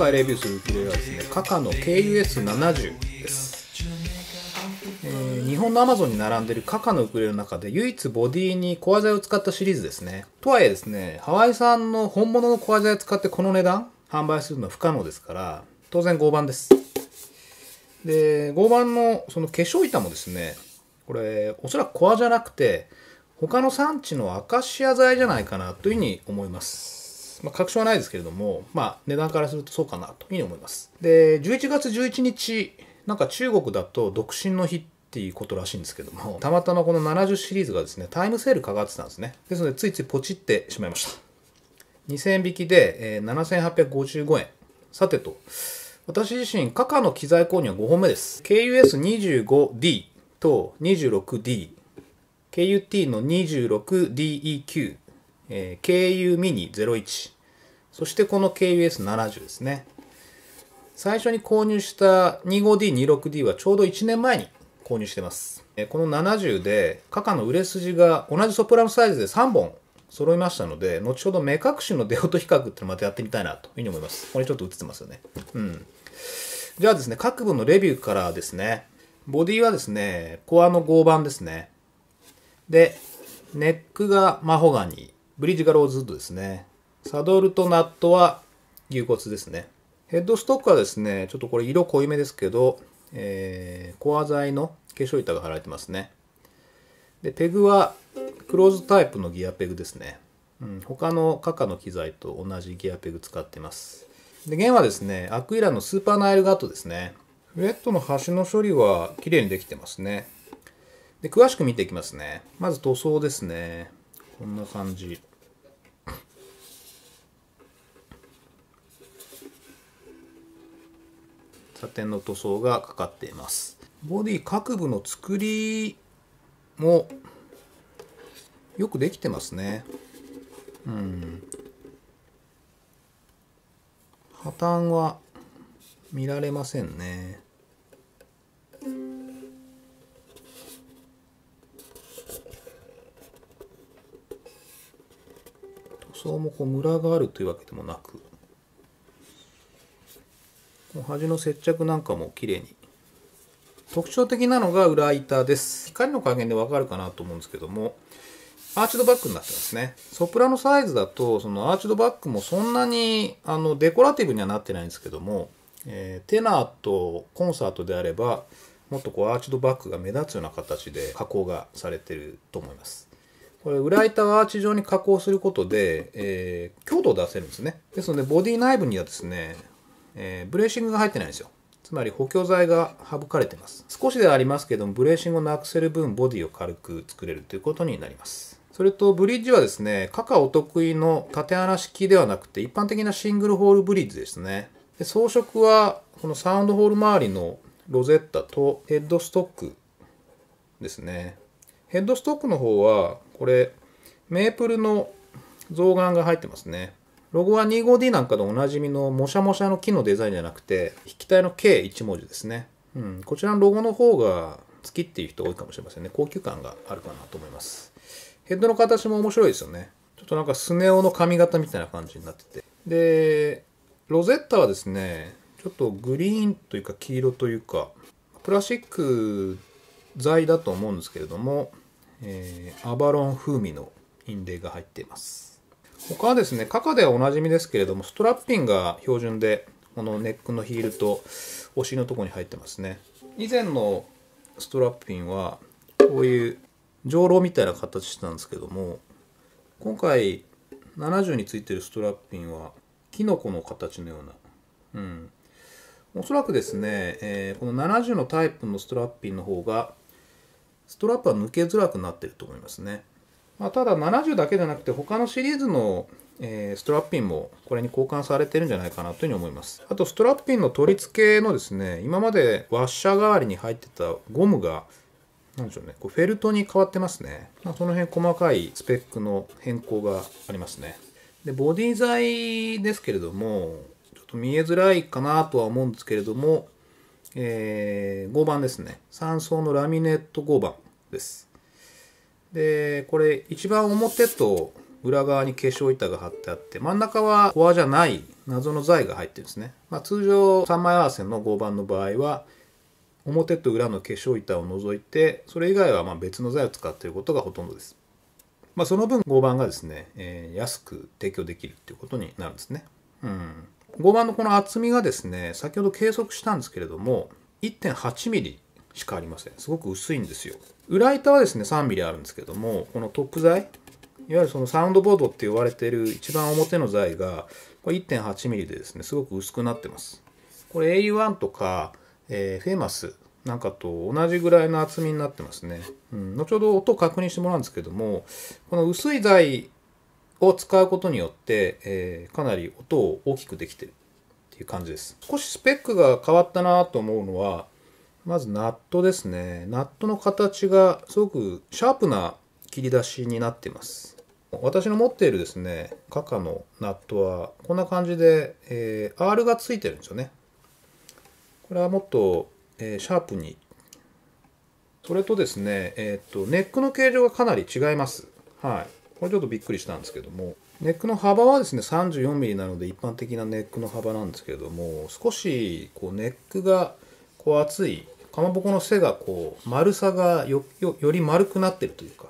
回レビューするウクレはですねカカの KUS70 です、えー、日本のアマゾンに並んでるカカのウクレレの中で唯一ボディに小技を使ったシリーズですねとはいえですねハワイ産の本物の小技を使ってこの値段販売するのは不可能ですから当然合板ですで合板のその化粧板もですねこれおそらくコアじゃなくて他の産地のアカシア材じゃないかなというふうに思います。まあ、確証はないですけれども、まあ、値段からするとそうかなというふうに思います。で、11月11日、なんか中国だと独身の日って、いうことらしいんですけども、たまたまこの70シリーズがですね、タイムセールかかってたんですね。ですので、ついついポチってしまいました。2000匹で、えー、7855円。さてと、私自身、カカの機材購入は5本目です。KUS25D と 26D、KUT の 26DEQ えー、KU ミニ01。そしてこの KUS70 ですね。最初に購入した 25D、26D はちょうど1年前に購入してます。えー、この70で、カの売れ筋が同じソプラノサイズで3本揃いましたので、後ほど目隠しのデオ比較ってのまたやってみたいなというふうに思います。これちょっと映ってますよね。うん。じゃあですね、各部のレビューからですね、ボディはですね、コアの合板ですね。で、ネックがマホガニー。ブリッジがローズウッドですね。サドルとナットは牛骨ですね。ヘッドストックはですね、ちょっとこれ色濃いめですけど、えー、コア材の化粧板が貼られてますね。で、ペグはクローズタイプのギアペグですね。うん、他のカカの機材と同じギアペグ使ってます。で、弦はですね、アクイラのスーパーナイルガットですね。フレットの端の処理は綺麗にできてますね。で、詳しく見ていきますね。まず塗装ですね。こんな感じ。サテンの塗装がかかっていますボディ各部の作りもよくできてますねうん破綻は見られませんね塗装もこうムラがあるというわけでもなくこの端の接着なんかも綺麗に特徴的なのが裏板です光の加減でわかるかなと思うんですけどもアーチドバッグになってますねソプラノサイズだとそのアーチドバッグもそんなにあのデコラティブにはなってないんですけども、えー、テナーとコンサートであればもっとこうアーチドバッグが目立つような形で加工がされてると思いますこれ裏板をアーチ状に加工することで、えー、強度を出せるんですねですのでボディ内部にはですねえー、ブレーシングが入ってないんですよ。つまり補強材が省かれてます。少しではありますけども、ブレーシングをなくせる分、ボディを軽く作れるということになります。それと、ブリッジはですね、カカお得意の縦穴式ではなくて、一般的なシングルホールブリッジですね。で装飾は、このサウンドホール周りのロゼッタとヘッドストックですね。ヘッドストックの方は、これ、メープルの象眼が入ってますね。ロゴは 25D なんかでおなじみのもしゃもしゃの木のデザインじゃなくて、筆記体の計1文字ですね。うん、こちらのロゴの方が好きっていう人多いかもしれませんね。高級感があるかなと思います。ヘッドの形も面白いですよね。ちょっとなんかスネ夫の髪型みたいな感じになってて。で、ロゼッタはですね、ちょっとグリーンというか黄色というか、プラスチック材だと思うんですけれども、えー、アバロン風味の印泥が入っています。他はですね、カカではおなじみですけれども、ストラッピングが標準で、このネックのヒールとお尻のとこに入ってますね。以前のストラッピンは、こういう上楼みたいな形してたんですけども、今回70についてるストラッピンは、キノコの形のような、うん。おそらくですね、えー、この70のタイプのストラッピンの方が、ストラップは抜けづらくなってると思いますね。まあ、ただ70だけじゃなくて他のシリーズのえストラッピンもこれに交換されてるんじゃないかなというふうに思います。あとストラッピンの取り付けのですね、今までワッシャー代わりに入ってたゴムが、なんでしょうね、こうフェルトに変わってますね。まあ、その辺細かいスペックの変更がありますね。で、ボディ材ですけれども、ちょっと見えづらいかなとは思うんですけれども、えー、合ですね。3層のラミネット5番です。でこれ一番表と裏側に化粧板が貼ってあって真ん中はコアじゃない謎の材が入ってるんですね、まあ、通常3枚合わせの合板の場合は表と裏の化粧板を除いてそれ以外はま別の材を使っていることがほとんどです、まあ、その分合板がですね、えー、安く提供できるっていうことになるんですね、うん、合板のこの厚みがですね先ほど計測したんですけれども 1.8mm しかありません。すごく薄いんですよ。裏板はですね、3 m m あるんですけども、このトップ材、いわゆるそのサウンドボードって言われてる一番表の材が、これ1 8 m m でですね、すごく薄くなってます。これ AU1 とか、えー、フェーマスなんかと同じぐらいの厚みになってますね。うん、後ほど音を確認してもらうんですけども、この薄い材を使うことによって、えー、かなり音を大きくできてるっていう感じです。少しスペックが変わったなと思うのは、まずナットですね。ナットの形がすごくシャープな切り出しになっています。私の持っているですね、カカのナットはこんな感じで、えー、R がついてるんですよね。これはもっと、えー、シャープに。それとですね、えっ、と、ネックの形状がかなり違います。はい。これちょっとびっくりしたんですけども、ネックの幅はですね 34mm なので一般的なネックの幅なんですけれども少しこうネックがこう厚いかまぼこの背がこう丸さがより丸くなってるというか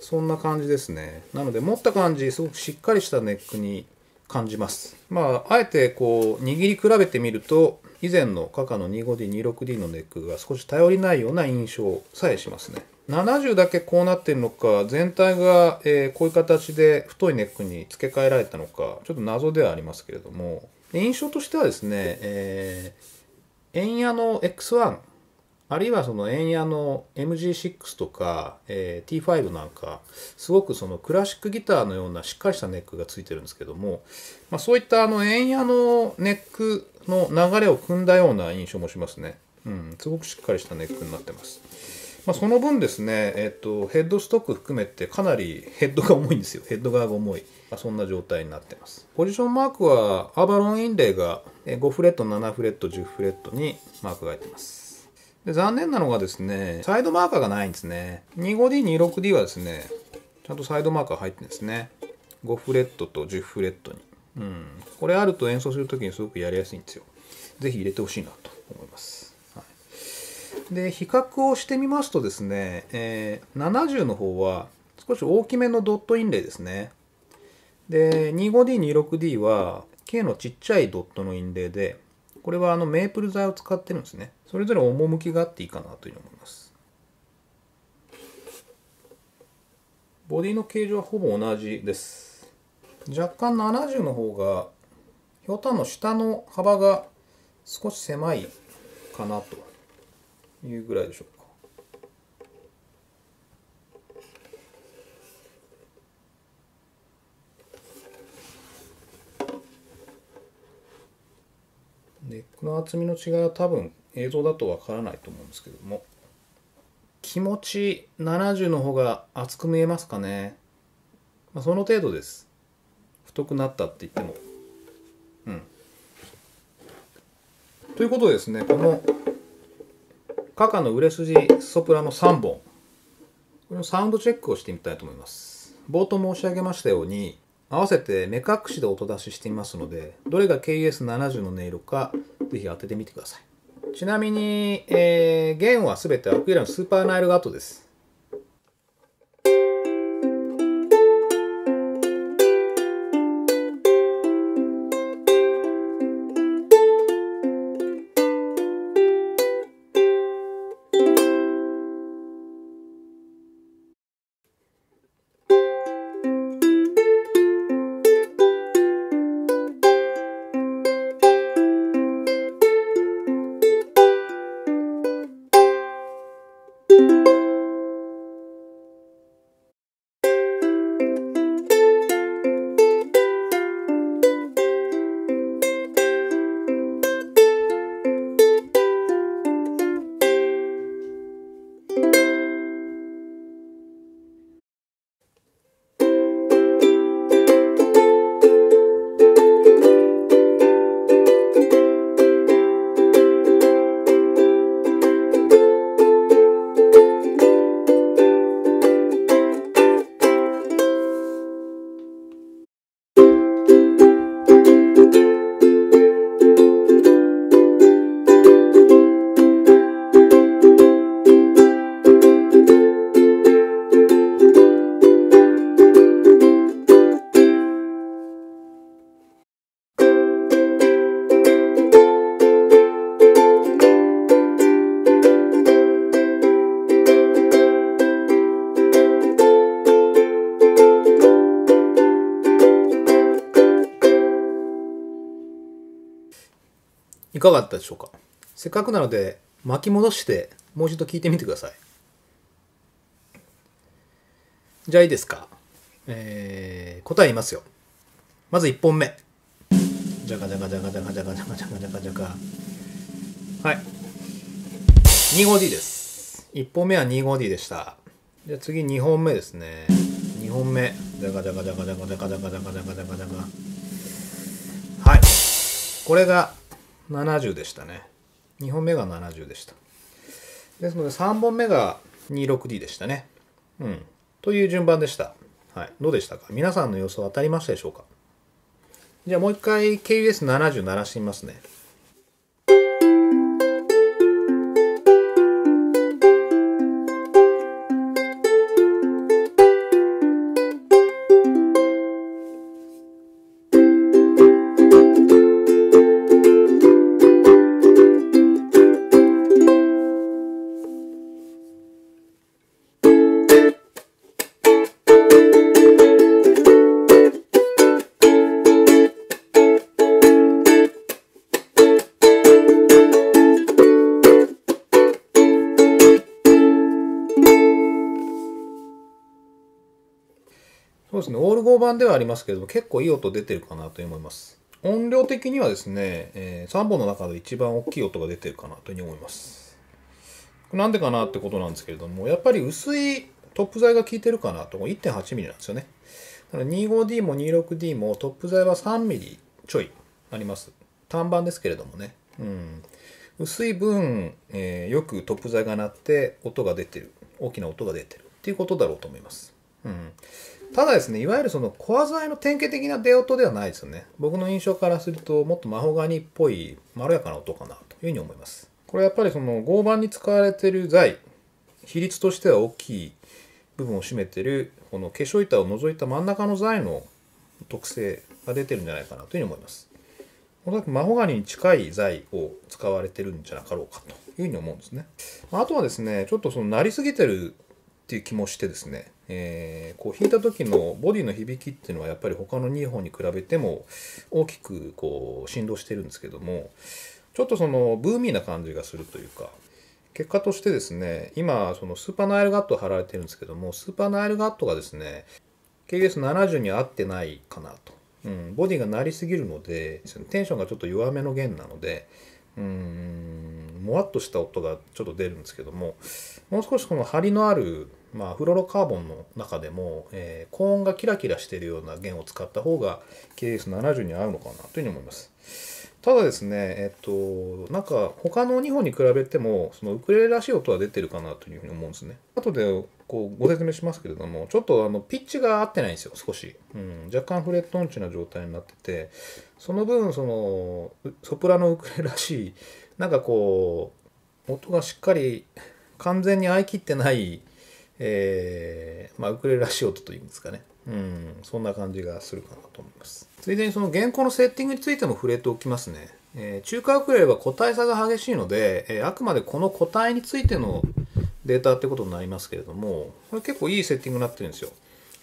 そんな感じですねなので持った感じすごくしっかりしたネックに感じますまああえてこう握り比べてみると以前のカカの 25D26D のネックが少し頼りないような印象さえしますね70だけこうなってるのか全体が、えこういう形で太いネックに付け替えられたのかちょっと謎ではありますけれども印象としてはですね、えー、円矢の X1 あるいはその円谷の MG6 とか、えー、T5 なんかすごくそのクラシックギターのようなしっかりしたネックがついてるんですけども、まあ、そういったあの円谷のネックの流れを組んだような印象もしますね。うん、すごくしっかりしたネックになってます。まあ、その分ですね、えっ、ー、と、ヘッドストック含めてかなりヘッドが重いんですよ。ヘッド側が重い。まあ、そんな状態になってます。ポジションマークはアバロンインレイが5フレット、7フレット、10フレットにマークが入ってます。で残念なのがですね、サイドマーカーがないんですね。25D、26D はですね、ちゃんとサイドマーカー入ってるんですね。5フレットと10フレットに。うん。これあると演奏するときにすごくやりやすいんですよ。ぜひ入れてほしいなと思います。はい、で、比較をしてみますとですね、えー、70の方は少し大きめのドットインレイですね。で、25D、26D は K のちっちゃいドットのインレイで、これはあのメープル材を使ってるんですねそれぞれ趣があっていいかなというふうに思いますボディの形状はほぼ同じです若干70の方がひょうたんの下の幅が少し狭いかなというぐらいでしょうでこの厚みの違いは多分映像だとわからないと思うんですけども気持ち70の方が厚く見えますかね、まあ、その程度です太くなったって言ってもうんということですねこのカの売れ筋ソプラの3本これのサウンドチェックをしてみたいと思います冒頭申し上げましたように合わせて目隠しで音出ししていますので、どれが KS70 の音色か、ぜひ当ててみてください。ちなみに、えー、弦はすべてアクエラのスーパーナイルガートです。かがだったでしょうかせっかくなので巻き戻してもう一度聞いてみてくださいじゃあいいですか、えー、答え言いますよまず1本目じゃかじゃかじゃかじゃかじゃかじゃかじゃかじゃかじゃかはい 25D です1本目は 25D でしたじゃあ次2本目ですね2本目じゃかじゃかじゃかじゃかじゃかじゃかじゃかじゃかじゃじゃはいこれが70でしたね。2本目が70でした。ですので3本目が 26D でしたね。うん。という順番でした。はい。どうでしたか皆さんの予想当たりましたでしょうかじゃあもう一回 KUS70 鳴らしてみますね。そうですね、オール5版ではありますけれども、結構いい音出てるかなと思います。音量的にはですね、えー、3本の中で一番大きい音が出てるかなというふうに思います。なんでかなってことなんですけれども、やっぱり薄いトップ材が効いてるかなと、1.8mm なんですよね。だから 25D も 26D もトップ材は 3mm ちょいあります。単板ですけれどもね。うん。薄い分、えー、よくトップ材が鳴って音が出てる。大きな音が出てる。っていうことだろうと思います。うん。ただですね、いわゆるその小材の典型的な出音ではないですよね。僕の印象からすると、もっとマホガニっぽいまろやかな音かなというふうに思います。これやっぱりその合板に使われてる材、比率としては大きい部分を占めてる、この化粧板を除いた真ん中の材の特性が出てるんじゃないかなというふうに思います。おそらくマホガニに近い材を使われてるんじゃなかろうかというふうに思うんですね。あとはですね、ちょっとそのなりすぎてるっていう気もしてですね、えー、こう弾いた時のボディの響きっていうのはやっぱり他の2本に比べても大きくこう振動してるんですけどもちょっとそのブーミーな感じがするというか結果としてですね今そのスーパーナイルガットを貼られてるんですけどもスーパーナイルガットがですね KBS70 に合ってないかなと、うん、ボディが鳴りすぎるのでテンションがちょっと弱めの弦なのでうんもわっとした音がちょっと出るんですけどももう少しこの張りのあるまあ、フロロカーボンの中でも、えー、高音がキラキラしているような弦を使った方が KS70 に合うのかなというふうに思います。ただですね、えっと、なんか他の2本に比べても、そのウクレレらしい音は出てるかなというふうに思うんですね。後でこうご説明しますけれども、ちょっとあのピッチが合ってないんですよ、少し。うん、若干フレット音痴な状態になってて、その分、その、ソプラノウクレレらしい、なんかこう、音がしっかり完全に合い切ってないえー、まあ、ウクレラ仕事というんですかね。うん、そんな感じがするかなと思います。ついでにその原稿のセッティングについても触れておきますね。えー、中華ウクレレは個体差が激しいので、えー、あくまでこの個体についてのデータってことになりますけれども、これ結構いいセッティングになってるんですよ。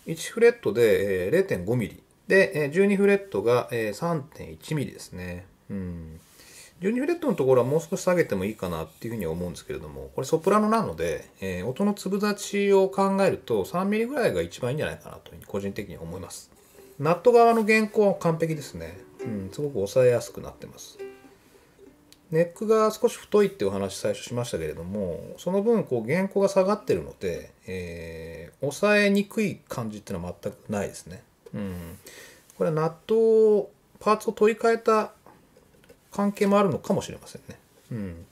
1フレットで、え0.5 m m で、12フレットが、え3.1ミリですね。うん。ジョニー・フレットのところはもう少し下げてもいいかなっていうふうに思うんですけれども、これソプラノなので、えー、音の粒立ちを考えると3ミリぐらいが一番いいんじゃないかなというふうに個人的に思います。ナット側の原稿は完璧ですね。うん、すごく抑えやすくなってます。ネックが少し太いってお話最初しましたけれども、その分こう原稿が下がってるので、えー、抑えにくい感じっていうのは全くないですね。うん。これはナットをパーツを取り替えた関係もあるのかもしれませんね。うん、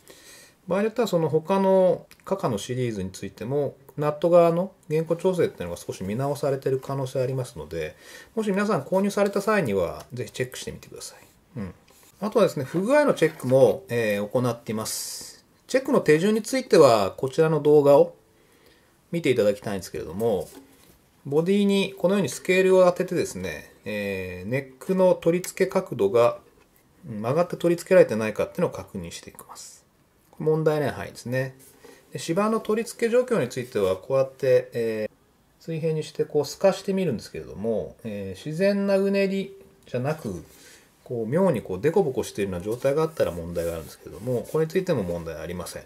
場合によってはその他のカカのシリーズについても NAT 側の原稿調整っていうのが少し見直されてる可能性ありますのでもし皆さん購入された際には是非チェックしてみてください。うん、あとはですね不具合のチェックも、えー、行っています。チェックの手順についてはこちらの動画を見ていただきたいんですけれどもボディにこのようにスケールを当ててですね、えー、ネックの取り付け角度が曲がって取り付けられてないかっていうのを確認していきます。問題ない範囲ですね。で芝の取り付け状況についてはこうやって、えー、水平にしてこう透かしてみるんですけれども、えー、自然なうねりじゃなくこう妙にこうデコボコしているような状態があったら問題があるんですけれどもこれについても問題ありません。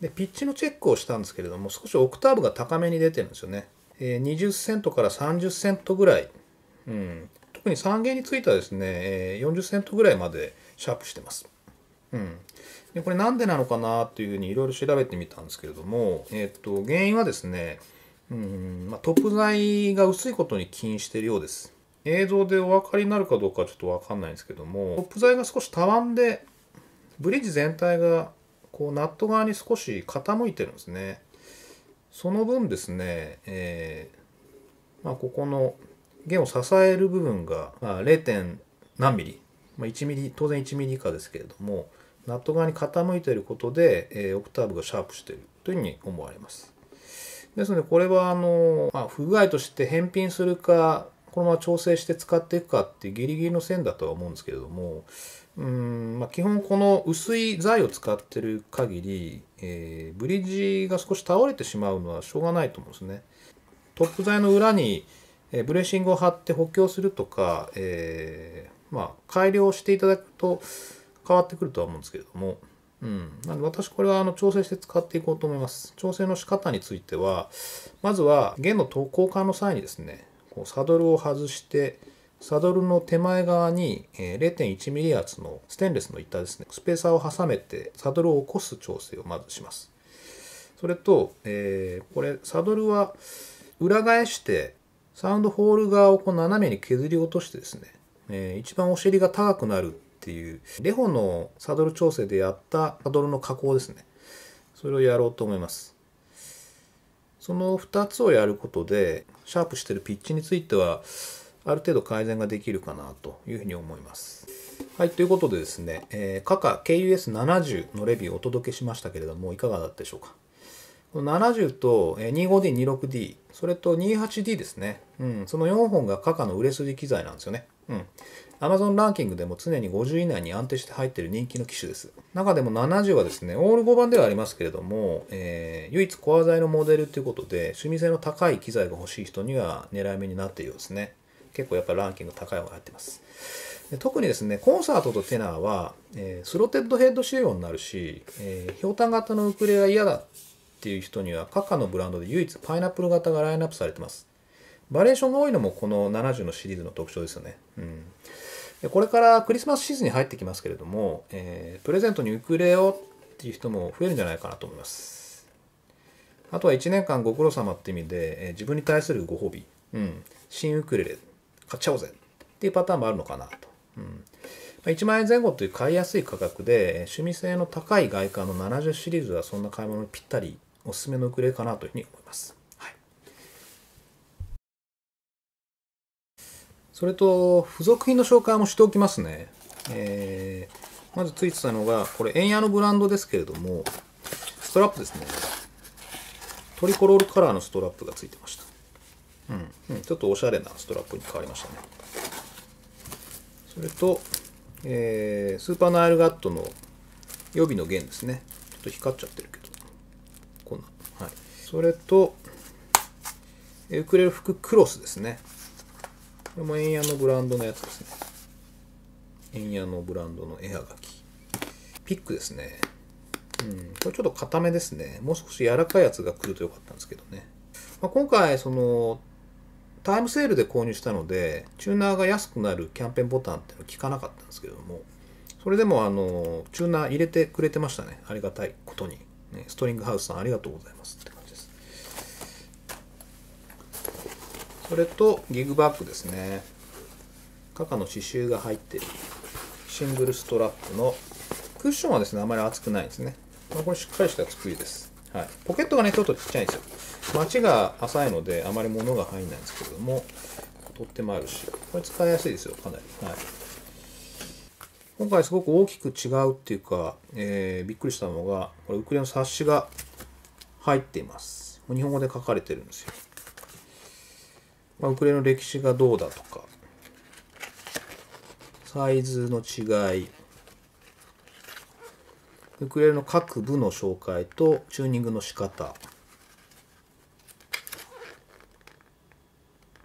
でピッチのチェックをしたんですけれども少しオクターブが高めに出てるんですよね。えー、20セントから30セントぐらい、うん、特に3弦についてはですね、40セントぐらいまでシャープしてます。うん、でこれなんでなのかなっていうふうにいろいろ調べてみたんですけれども、えっ、と原因はですね、うんまあ、トップ材が薄いことに起因しているようです。映像でお分かりになるかどうかちょっと分かんないんですけどもトップ材が少したわんでブリッジ全体がこうナット側に少し傾いてるんですねその分ですね、えーまあ、ここの弦を支える部分が、まあ、0. 何ミリ、まあ、1ミリ当然1ミリ以下ですけれどもナット側に傾いていることで、えー、オクターブがシャープしているというふうに思われます。ですのでこれはあの、まあ、不具合として返品するかこのまま調整して使っていくかってギリギリの線だとは思うんですけれどもうん、まあ、基本この薄い材を使ってる限り、えー、ブリッジが少し倒れてしまうのはしょうがないと思うんですね。トップ材の裏にえブレーシングを貼って補強するとか、えー、まあ、改良していただくと変わってくるとは思うんですけれども、うん、なので私これはあの調整して使っていこうと思います。調整の仕方については、まずは弦の交換の際にですね、こうサドルを外して、サドルの手前側に 0.1mm 厚のステンレスの板ですね、スペーサーを挟めてサドルを起こす調整をまずします。それと、えー、これサドルは裏返してサウンドホール側をこう斜めに削り落としてですね、えー、一番お尻が高くなるっていう、レホのサドル調整でやったサドルの加工ですね。それをやろうと思います。その2つをやることで、シャープしてるピッチについては、ある程度改善ができるかなというふうに思います。はい、ということでですね、えー、カカ KUS70 のレビューをお届けしましたけれども、いかがだったでしょうか。70と 25D、26D、それと 28D ですね。うん、その4本がカカの売れ筋機材なんですよね。うん。Amazon ランキングでも常に50以内に安定して入ってる人気の機種です。中でも70はですね、オール5番ではありますけれども、えー、唯一コア材のモデルということで、趣味性の高い機材が欲しい人には狙い目になっているようですね。結構やっぱランキング高い方が入ってます。特にですね、コンサートとテナーは、えー、スロテッドヘッド仕様になるし、えー、ひょうたん型のウクレレは嫌だっていう人にはカカのブランドで唯一パイナップル型がラインナップされてます。バリエーションが多いのもこの70のシリーズの特徴ですよね。うんでこれからクリスマスシーズンに入ってきますけれども、えー、プレゼントにウクレオっていう人も増えるんじゃないかなと思います。あとは1年間ご苦労様って意味で、えー、自分に対するご褒美、うん、新ウクレレ買っちゃおうぜっていうパターンもあるのかなと。うん1万円前後という買いやすい価格で趣味性の高い外観の70シリーズはそんな買い物にぴったりおすすめのウクレレかなというふうに思います。はい、それと、付属品の紹介もしておきますね。えー、まずついてたのが、これ、エンヤのブランドですけれども、ストラップですね。トリコロールカラーのストラップがついてました。うん、うん、ちょっとおしゃれなストラップに変わりましたね。それと、えー、スーパーナイルガットの予備の弦ですね。ちょっと光っちゃってるけど。それと、ウクレレ服クロスですね。これも円ヤのブランドのやつですね。円ヤのブランドの絵はがき。ピックですね。うん、これちょっと硬めですね。もう少し柔らかいやつが来るとよかったんですけどね。まあ、今回、その、タイムセールで購入したので、チューナーが安くなるキャンペーンボタンっていうの聞かなかったんですけども、それでもあの、チューナー入れてくれてましたね。ありがたいことに。ね、ストリングハウスさんありがとうございますって。それとギグバッグですねカカの刺繍が入ってるシングルストラップのクッションはですねあまり厚くないですねこれしっかりした作りです、はい、ポケットがねちょっとちっちゃいんですよ街が浅いのであまり物が入んないんですけれども取ってもあるしこれ使いやすいですよかなり、はい、今回すごく大きく違うっていうか、えー、びっくりしたのがこれウクレレの冊子が入っています日本語で書かれてるんですよまあ、ウクレレの歴史がどうだとか、サイズの違い、ウクレレの各部の紹介とチューニングの仕方、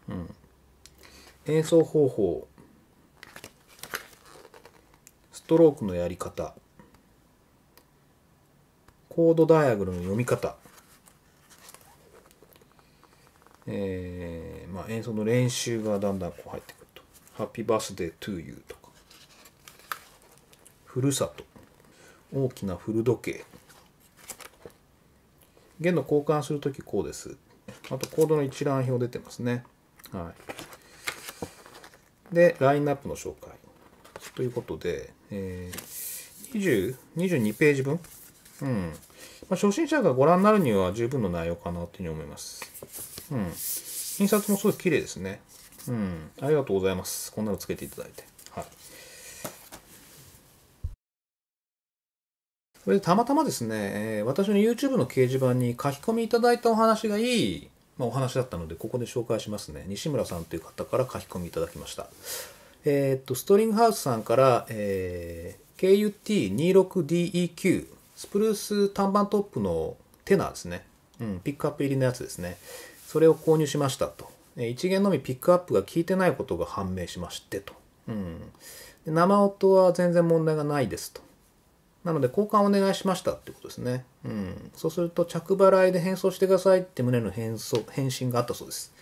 うん、演奏方法、ストロークのやり方、コードダイアグルの読み方、えーまあ、演奏の練習がだんだんこう入ってくると。ハッピーバースデートゥーユーとか。ふるさと。大きな古時計。弦の交換するときこうです。あとコードの一覧表出てますね。はい。で、ラインナップの紹介。ということで、えー、20 22ページ分。うん。まあ、初心者がご覧になるには十分の内容かなというふうに思います。うん。印刷もすごい綺麗ですね。うん。ありがとうございます。こんなのつけていただいて。はい。それでたまたまですね、私の YouTube の掲示板に書き込みいただいたお話がいい、まあ、お話だったので、ここで紹介しますね。西村さんという方から書き込みいただきました。えー、っと、ストリングハウスさんから、えー、KUT26DEQ、スプルース短板トップのテナーですね。うん、ピックアップ入りのやつですね。それを購入しましたと。1弦のみピックアップが効いてないことが判明しましてと。うん、で生音は全然問題がないですと。なので交換お願いしましたってことですね。うん、そうすると着払いで返送してくださいって胸の返送返信があったそうです。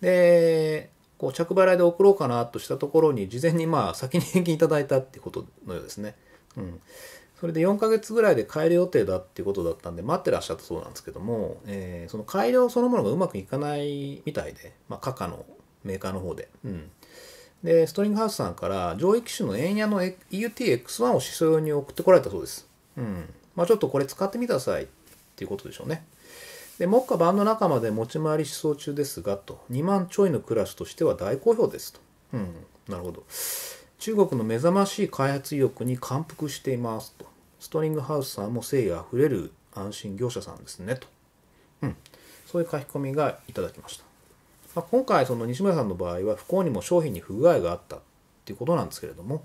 で、こう着払いで送ろうかなとしたところに事前にまあ先に返金いただいたってことのようですね。うん、それで4ヶ月ぐらいで改良予定だっていうことだったんで、待ってらっしゃったそうなんですけども、えー、その改良そのものがうまくいかないみたいで、まあ、カカのメーカーの方で。うん。で、ストリングハウスさんから上位機種のエンヤの EUTX1 を試用に送ってこられたそうです。うん。まあ、ちょっとこれ使ってみてくださいっていうことでしょうね。で、目下版の中まで持ち回り思想中ですが、と。2万ちょいのクラスとしては大好評ですと。うん。なるほど。中国の目覚ましい開発意欲に感服していますと。ストリングハウスさんも誠意あふれる安心業者さんですねと。うん。そういう書き込みがいただきました。まあ、今回、その西村さんの場合は不幸にも商品に不具合があったっていうことなんですけれども、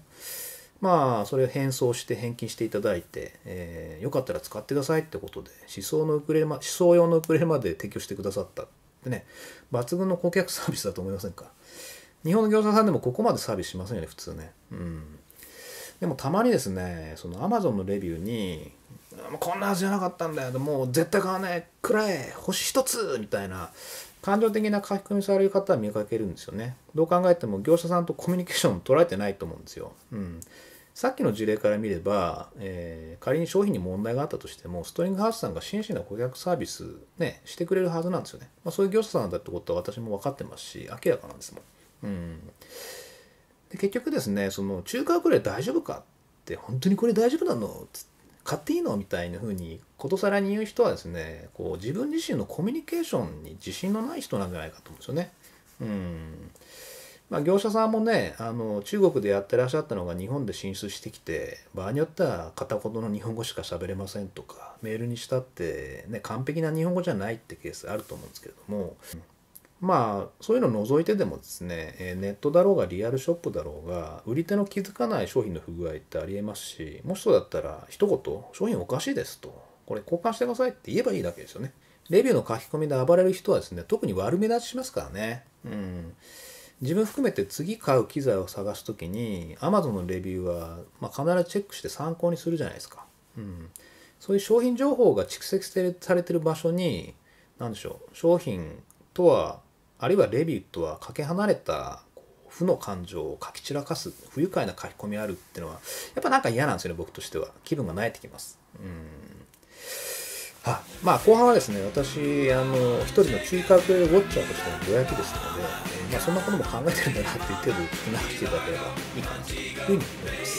まあ、それを返送して返金していただいて、えー、よかったら使ってくださいってことで、思想のウクレレ、ま、思想用のウクレレまで提供してくださったってね、抜群の顧客サービスだと思いませんか。日本の業者さんでもここまでサービスしませんよね、普通ね。うん。でもたまにですね、そのアマゾンのレビューに、こんなはずじゃなかったんだよ、もう絶対買わない、くらえ、星一つみたいな、感情的な書き込みされる方は見かけるんですよね。どう考えても業者さんとコミュニケーション取られてないと思うんですよ。うん。さっきの事例から見れば、えー、仮に商品に問題があったとしても、ストリングハウスさんが真摯な顧客サービス、ね、してくれるはずなんですよね。まあ、そういう業者さんだってことは私も分かってますし、明らかなんですもん。うんで結局ですねその中華遅れ大丈夫かって本当にこれ大丈夫なの買っていいのみたいな風にことさらに言う人はですねこう自分自身のコミュニケーションに自信のない人なんじゃないかと思うんですよね。うんまあ、業者さんもねあの中国でやってらっしゃったのが日本で進出してきて場合によっては片言の日本語しか喋れませんとかメールにしたって、ね、完璧な日本語じゃないってケースあると思うんですけれども。まあそういうのを除いてでもですね、えネットだろうがリアルショップだろうが売り手の気づかない商品の不具合ってありえますしもしそうだったら一言「商品おかしいです」と「これ交換してください」って言えばいいだけですよねレビューの書き込みで暴れる人はですね特に悪目立ちしますからねうん自分含めて次買う機材を探す時に Amazon のレビューは、まあ、必ずチェックして参考にするじゃないですか、うん、そういう商品情報が蓄積されてる場所に何でしょう商品とはあるいはレビューとはかけ離れた負の感情を書き散らかす不愉快な書き込みあるっていうのはやっぱなんか嫌なんですよね僕としては気分が慣れてきますうんあまあ後半はですね私あの一人の中核ウォッチャーとしてのどやきですので、えまあ、そんなことも考えてるんだなっていう程度聞き流していただければいいかなというふうに思います